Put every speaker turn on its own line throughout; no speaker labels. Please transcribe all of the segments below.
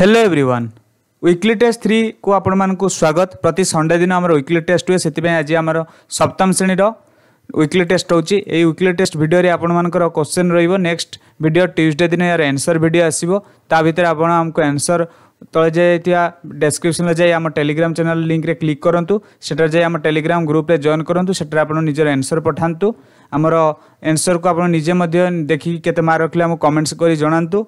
hello everyone weekly test ଥ୍ରୀକୁ ଆପଣମାନଙ୍କୁ ସ୍ୱାଗତ ପ୍ରତି ସଣ୍ଡେ ଦିନ ଆମର ୱିକଲି ଟେଷ୍ଟ ହୁଏ ସେଥିପାଇଁ ଆଜି ଆମର ସପ୍ତମ ଶ୍ରେଣୀର ୱିକଲି ଟେଷ୍ଟ ରହୁଛି ଏଇ ୱିକଲି ଟେଷ୍ଟ ଭିଡ଼ିଓରେ ଆପଣମାନଙ୍କର କ୍ୱେଶ୍ଚନ୍ ରହିବ ନେକ୍ସଟ ଭିଡ଼ିଓ ଟ୍ୟୁଜଡ଼େ ଦିନ ଏହାର ଆନ୍ସର୍ ଭିଡ଼ିଓ ଆସିବ ତା ଭିତରେ ଆପଣ ଆମକୁ ଆନ୍ସର୍ ତଳେ ଯାଇଥିବା ଡେସ୍କ୍ରିପ୍ସନ୍ରେ ଯାଇ ଆମ ଟେଲିଗ୍ରାମ ଚ୍ୟାନେଲ୍ ଲିଙ୍କରେ କ୍ଲିକ୍ କରନ୍ତୁ ସେଠାରେ ଯାଇ ଆମ ଟେଲିଗ୍ରାମ ଗ୍ରୁପ୍ରେ ଜଏନ୍ କରନ୍ତୁ ସେଠାରେ ଆପଣ ନିଜର ଆନ୍ସର୍ ପଠାନ୍ତୁ ଆମର ଆନ୍ସର୍କୁ ଆପଣ ନିଜେ ମଧ୍ୟ ଦେଖିକି କେତେ ମାର୍କ ରଖିଲେ ଆମକୁ କମେଣ୍ଟସ୍ କରି ଜଣାନ୍ତୁ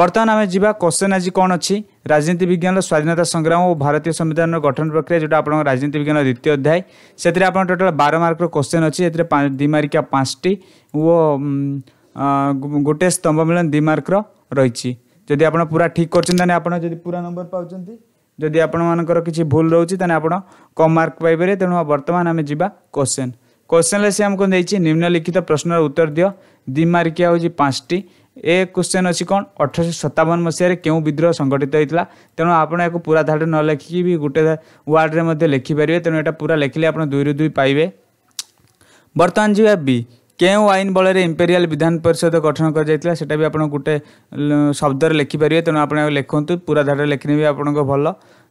ବର୍ତ୍ତମାନ ଆମେ ଯିବା କ୍ୱେଶ୍ଚନ୍ ଆଜି କ'ଣ ଅଛି ରାଜନୀତି ବିଜ୍ଞାନର ସ୍ୱାଧୀନତା ସଂଗ୍ରାମ ଓ ଭାରତୀୟ ସମ୍ବିଧାନର ଗଠନ ପ୍ରକ୍ରିୟା ଯେଉଁଟା ଆପଣଙ୍କ ରାଜନୀତି ବିଜ୍ଞାନ ଦ୍ୱିତୀୟ ଅଧ୍ୟାୟ ସେଥିରେ ଆପଣ ଟୋଟାଲ୍ ବାର ମାର୍କର କ୍ୱେଶ୍ଚନ୍ ଅଛି ଏଥିରେ ଦୁଇ ମାର୍କିଆ ପାଞ୍ଚଟି ଓ ଗୋଟିଏ ସ୍ତମ୍ଭ ମିଳନ ଦୁଇ ମାର୍କର ରହିଛି ଯଦି ଆପଣ ପୁରା ଠିକ୍ କରୁଛନ୍ତି ତାହେଲେ ଆପଣ ଯଦି ପୁରା ନମ୍ବର ପାଉଛନ୍ତି ଯଦି ଆପଣମାନଙ୍କର କିଛି ଭୁଲ ରହୁଛି ତାହେଲେ ଆପଣ କମ୍ ମାର୍କ ପାଇପାରିବେ ତେଣୁ ବର୍ତ୍ତମାନ ଆମେ ଯିବା କ୍ୱେଶ୍ଚନ୍ କ୍ୱେଶ୍ଚନ୍ରେ ସେ ଆମକୁ ଦେଇଛି ନିମ୍ନଲିଖିତ ପ୍ରଶ୍ନର ଉତ୍ତର ଦିଅ ଦୁଇ ମାର୍କିଆ ହେଉଛି ପାଞ୍ଚଟି ଏ କ୍ୱେଶ୍ଚନ୍ ଅଛି କ'ଣ ଅଠରଶହ ସତାବନ ମସିହାରେ କେଉଁ ବିଦ୍ରୋହ ସଂଗଠିତ ହୋଇଥିଲା ତେଣୁ ଆପଣ ଏହାକୁ ପୁରା ଧାଡ଼ିରେ ନ ଲେଖିକି ବି ଗୋଟେ ୱାର୍ଡ଼ରେ ମଧ୍ୟ ଲେଖିପାରିବେ ତେଣୁ ଏଇଟା ପୁରା ଲେଖିଲେ ଆପଣ ଦୁଇରୁ ଦୁଇ ପାଇବେ ବର୍ତ୍ତମାନ ଯିବା ବି କେଉଁ ଆଇନ ବଳରେ ଇମ୍ପେରିଆଲ ବିଧାନ ପରିଷଦ ଗଠନ କରାଯାଇଥିଲା ସେଇଟା ବି ଆପଣ ଗୋଟେ ଶବ୍ଦରେ ଲେଖିପାରିବେ ତେଣୁ ଆପଣ ଲେଖନ୍ତୁ ପୁରା ଧାଡ଼ିରେ ଲେଖିନେବେ ଆପଣଙ୍କ ଭଲ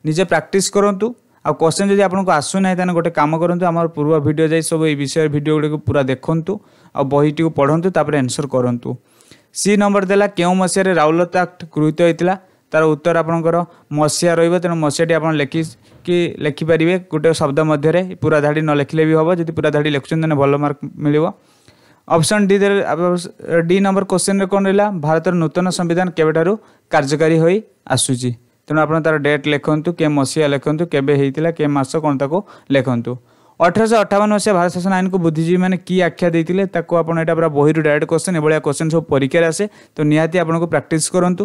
ନିଜେ ପ୍ରାକ୍ଟିସ୍ କରନ୍ତୁ ଆଉ କ୍ୱେଶ୍ଚନ୍ ଯଦି ଆପଣଙ୍କୁ ଆସୁନାହିଁ ତାହେଲେ ଗୋଟେ କାମ କରନ୍ତୁ ଆମର ପୂର୍ବ ଭିଡ଼ିଓ ଯାଇ ସବୁ ଏଇ ବିଷୟରେ ଭିଡ଼ିଓ ଗୁଡ଼ିକୁ ପୁରା ଦେଖନ୍ତୁ ଆଉ ବହିଟିକୁ ପଢ଼ନ୍ତୁ ତାପରେ ଆନ୍ସର୍ କରନ୍ତୁ ସି ନମ୍ବର ଦେଲା କେଉଁ ମସିହାରେ ରାଉଲତ ଆକ୍ଟ ଗୃହୀତ ହୋଇଥିଲା ତାର ଉତ୍ତର ଆପଣଙ୍କର ମସିହା ରହିବ ତେଣୁ ମସିହାଟି ଆପଣ ଲେଖି କି ଲେଖିପାରିବେ ଗୋଟେ ଶବ୍ଦ ମଧ୍ୟରେ ପୁରା ଧାଡ଼ି ନ ଲେଖିଲେ ବି ହେବ ଯଦି ପୁରା ଧାଡ଼ି ଲେଖୁଛନ୍ତି ତାହେଲେ ଭଲ ମାର୍କ ମିଳିବ ଅପସନ୍ ଡି ଡି ନମ୍ବର କୋଶ୍ଚିନ୍ରେ କ'ଣ ରହିଲା ଭାରତର ନୂତନ ସମ୍ବିଧାନ କେବେଠାରୁ କାର୍ଯ୍ୟକାରୀ ହୋଇ ଆସୁଛି ତେଣୁ ଆପଣ ତାର ଡେଟ୍ ଲେଖନ୍ତୁ କେ ମସିହା ଲେଖନ୍ତୁ କେବେ ହେଇଥିଲା କେ ମାସ କ'ଣ ତାକୁ ଲେଖନ୍ତୁ ଅଠରଶହ ଅଠାବନ ମସିହା ଭାରତ ଶାସନ ଆଇନକୁ ବୁଦ୍ଧିଜୀବୀମାନେ କି ଆଖ୍ୟା ଦେଇଥିଲେ ତାକୁ ଆପଣ ଏଇଟା ପୁରା ବହିରୁ ଡାଇରେକ୍ଟ କ୍ୱେଶ୍ଚନ୍ ଏଭଳିଆ କ୍ୱେଶ୍ଚନ୍ ସବୁ ପରୀକ୍ଷାରେ ଆସେ ତ ନିହାତି ଆପଣଙ୍କୁ ପ୍ରାକ୍ଟିସ୍ କରନ୍ତୁ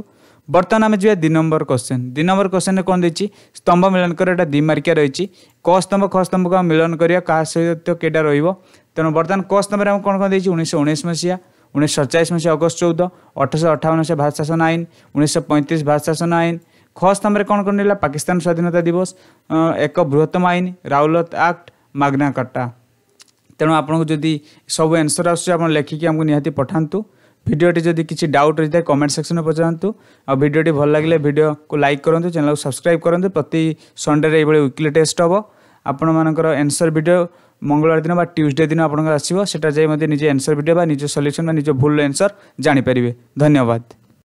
ବର୍ତ୍ତମାନ ଆମେ ଯିବା ଦୁଇ ନମ୍ବର କ୍ୱେଶ୍ଚନ୍ ଦୁଇ ନମ୍ବର କ୍ୱେଶ୍ଚନ୍ରେ କ'ଣ ଦେଇଛି ସ୍ତମ୍ଭ ମିଳନଙ୍କର ଏଇଟା ଦୁଇ ମାର୍କିଆ ରହିଛି କ ସ୍ତମ୍ଭ ଖ ସ୍ତମ୍ଭକୁ ଆମେ ମିଳନ କରିବା କାହା ସହିତ କେଇଟା ରହିବ ତେଣୁ ବର୍ତ୍ତମାନ କ ସ୍ତମ୍ଭରେ ଆମେ କ'ଣ କ'ଣ ଦେଇଛି ଉଣେଇଶହ ଉଣେଇଶ ମସିହା ଉଣେଇଶହ ସଡ଼ଚାଳିଶ ମସିହା ଅଗଷ୍ଟ ଚଉଦ ଅଠରଶହ ଅଠାବନ ମସିହା ଭାରତ ଶାସନ ଆଇନ ଉଣେଇଶହ ପଇଁତିରିଶ ଭାରତ ଶାସନ ଆଇନ ଖ ସ୍ତମ୍ଭରେ କ'ଣ କ'ଣ ନେଲା ପାକିସ୍ତାନ ସ୍ୱାଧୀନତା ଦିବସ ଏକ ବୃହତ୍ତମ ଆଇନ ରାଉଲତ ଆକ୍ଟ ମାଗଣା କଟା ତେଣୁ ଆପଣଙ୍କୁ ଯଦି ସବୁ ଆନ୍ସର୍ ଆସୁଛି ଆପଣ ଲେଖିକି ଆମକୁ ନିହାତି ପଠାନ୍ତୁ ଭିଡ଼ିଓଟି ଯଦି କିଛି ଡାଉଟ୍ ରହିଥାଏ କମେଣ୍ଟ ସେକ୍ସନ୍ରେ ପଚାରନ୍ତୁ ଆଉ ଭିଡ଼ିଓଟି ଭଲ ଲାଗିଲେ ଭିଡ଼ିଓକୁ ଲାଇକ୍ କରନ୍ତୁ ଚ୍ୟାନେଲକୁ ସବସ୍କ୍ରାଇବ୍ କରନ୍ତୁ ପ୍ରତି ସଣ୍ଡେରେ ଏଇଭଳି ୱିକ୍ଲି ଟେଷ୍ଟ ହେବ ଆପଣମାନଙ୍କର ଆନ୍ସର୍ ଭିଡ଼ିଓ ମଙ୍ଗଳବାର ଦିନ ବା ଟ୍ୟୁଜଡ଼େ ଦିନ ଆପଣଙ୍କର ଆସିବ ସେଟା ଯାଇ ମଧ୍ୟ ନିଜ ଆନ୍ସର୍ ଭିଡ଼ିଓ ବା ନିଜ ସଲ୍ୟୁସନ୍ ବା ନିଜ ଭୁଲ ଆନ୍ସର୍ ଜାଣିପାରିବେ ଧନ୍ୟବାଦ